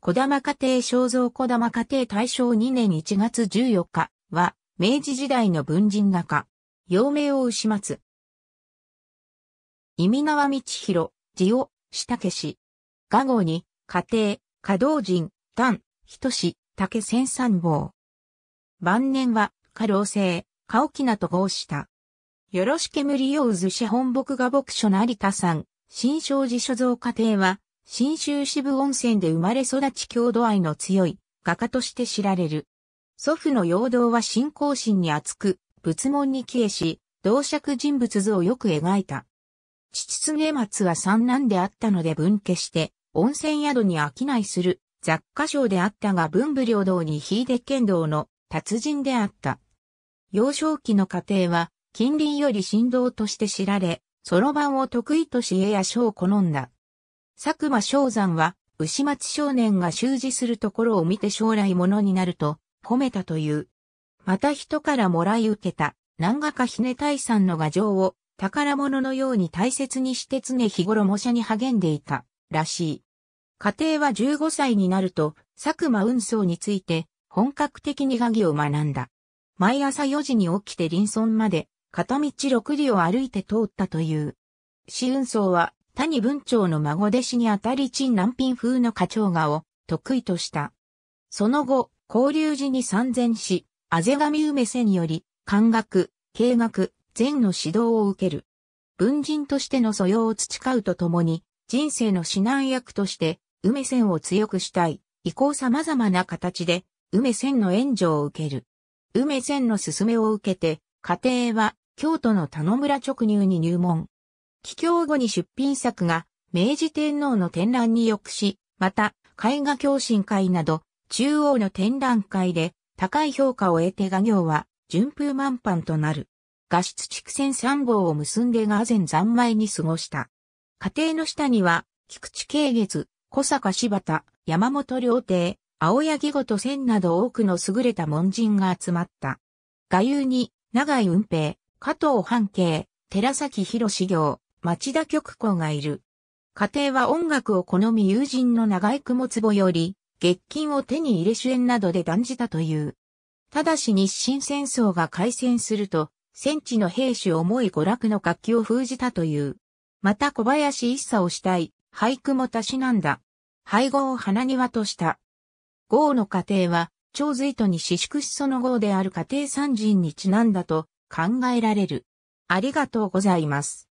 小玉家庭肖像小玉家庭大正2年1月14日は、明治時代の文人画家。幼名を牛松。意味縄道広、字を、下消し。画後に、家庭、家道人、丹、人志、竹千三坊。晩年は、家老生、家沖名と合した。よろしけむりようずし本木画牧書成田さん、新生寺所蔵家庭は、新州支部温泉で生まれ育ち郷土愛の強い画家として知られる。祖父の陽動は信仰心に厚く、仏門に帰依し、同尺人物図をよく描いた。父常松は三男であったので分家して、温泉宿に商いする雑貨商であったが文武両道に秀で剣道の達人であった。幼少期の家庭は近隣より振動として知られ、そろばんを得意とし家や書を好んだ。佐久間昭山は、牛町少年が習字するところを見て将来者になると、褒めたという。また人からもらい受けた、南画家ひね大さんの画像を、宝物のように大切にして常日頃模写に励んでいた、らしい。家庭は15歳になると、佐久間運送について、本格的に画技を学んだ。毎朝4時に起きて林村まで、片道6里を歩いて通ったという。市運送は、谷文長の孫弟子にあたり陳南品風の課長画を得意とした。その後、交流時に参禅し、あぜ神梅瀬により、漢学、経学、禅の指導を受ける。文人としての素養を培うとともに、人生の指南役として、梅線を強くしたい、以降様々な形で、梅線の援助を受ける。梅線の勧めを受けて、家庭は、京都の田野村直入に入門。帰郷後に出品作が明治天皇の展覧に抑し、また、絵画共振会など、中央の展覧会で高い評価を得て画業は順風満帆となる。画質畜戦三本を結んで画前三昧に過ごした。家庭の下には、菊池慶月、小坂柴田、山本良亭、青柳ごと千など多くの優れた門人が集まった。画友に、長井雲平、加藤半慶、寺崎博史行、町田局子がいる。家庭は音楽を好み友人の長井雲壺より、月金を手に入れ主演などで断じたという。ただし日清戦争が開戦すると、戦地の兵士重い娯楽の活気を封じたという。また小林一茶をしたい、俳句もたしなんだ。配合を花庭とした。豪の家庭は、長随とに四宿子その豪である家庭三人にちなんだと考えられる。ありがとうございます。